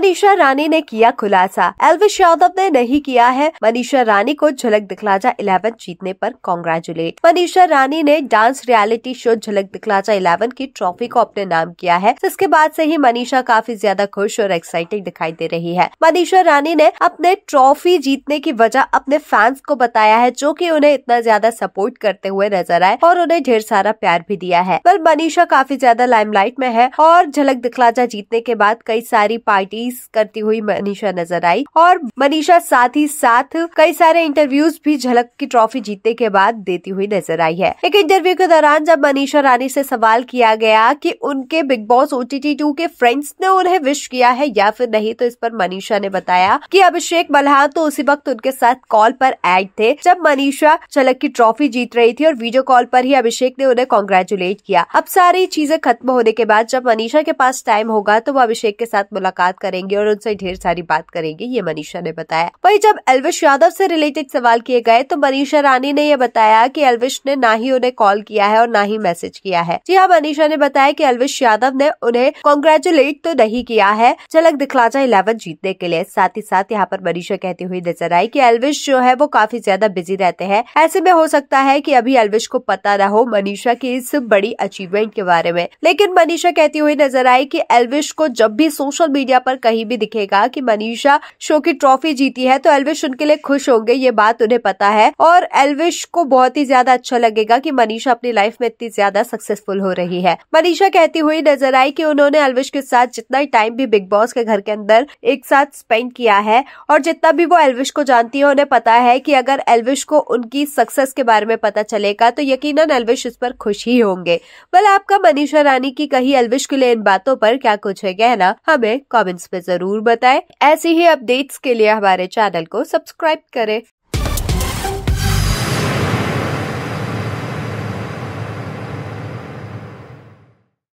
मनीषा रानी ने किया खुलासा एलविश यादव ने नहीं किया है मनीषा रानी को झलक दिखलाजा इलेवन जीतने पर कॉन्ग्रेचुलेट मनीषा रानी ने डांस रियलिटी शो झलक दिखलाजा इलेवन की ट्रॉफी को अपने नाम किया है जिसके बाद से ही मनीषा काफी ज्यादा खुश और एक्साइटेड दिखाई दे रही है मनीषा रानी ने अपने ट्रॉफी जीतने की वजह अपने फैंस को बताया है जो की उन्हें इतना ज्यादा सपोर्ट करते हुए नजर आए और उन्हें ढेर सारा प्यार भी दिया है पर मनीषा काफी ज्यादा लाइमलाइट में है और झलक दिखलाजा जीतने के बाद कई सारी पार्टी प्रैक्टिस करती हुई मनीषा नजर आई और मनीषा साथ ही साथ कई सारे इंटरव्यूज भी झलक की ट्रॉफी जीतने के बाद देती हुई नजर आई है एक इंटरव्यू के दौरान जब मनीषा रानी से सवाल किया गया कि उनके Bigg Boss O T two के फ्रेंड्स ने उन्हें विश किया है या फिर नहीं तो इस पर मनीषा ने बताया कि अभिषेक मल्हा तो उसी वक्त उनके साथ कॉल पर एड थे जब मनीषा झलक की ट्रॉफी जीत रही थी और वीडियो कॉल पर ही अभिषेक ने उन्हें कॉन्ग्रेचुलेट किया अब सारी चीजें खत्म होने के बाद जब मनीषा के पास टाइम होगा तो वो अभिषेक के साथ मुलाकात करेगी करेंगे और उनसे ढेर सारी बात करेंगे ये मनीषा ने बताया वही जब एलविश यादव से रिलेटेड सवाल किए गए तो मनीषा रानी ने यह बताया कि एलविश ने ना ही उन्हें कॉल किया है और ना ही मैसेज किया है जी हाँ मनीषा ने बताया कि एलविश यादव ने उन्हें कॉन्ग्रेचुलेट तो नहीं किया है झलक जाए इलेवन जीतने के लिए साथ ही साथ यहाँ पर मनीषा कहती हुई नजर आई की एलविश जो है वो काफी ज्यादा बिजी रहते हैं ऐसे में हो सकता है की अभी एलविश को पता न हो मनीषा की इस बड़ी अचीवमेंट के बारे में लेकिन मनीषा कहती हुई नजर आई की एलविश को जब भी सोशल मीडिया पर कहीं भी दिखेगा कि मनीषा शो की ट्रॉफी जीती है तो एलविश उनके लिए खुश होंगे ये बात उन्हें पता है और एलविश को बहुत ही ज्यादा अच्छा लगेगा कि मनीषा अपनी लाइफ में इतनी ज्यादा सक्सेसफुल हो रही है मनीषा कहती हुई नजर आई कि उन्होंने एलविश के साथ जितना टाइम भी बिग बॉस के घर के अंदर एक साथ स्पेंड किया है और जितना भी वो एलविश को जानती है उन्हें पता है कि अगर एलविश को उनकी सक्सेस के बारे में पता चलेगा तो यकीन एलविश इस पर खुश ही होंगे बल आपका मनीषा रानी की कही एलविश के लिए इन बातों पर क्या कुछ है कहना हमें कॉमेंट्स पे जरूर बताएं ऐसे ही अपडेट्स के लिए हमारे चैनल को सब्सक्राइब करें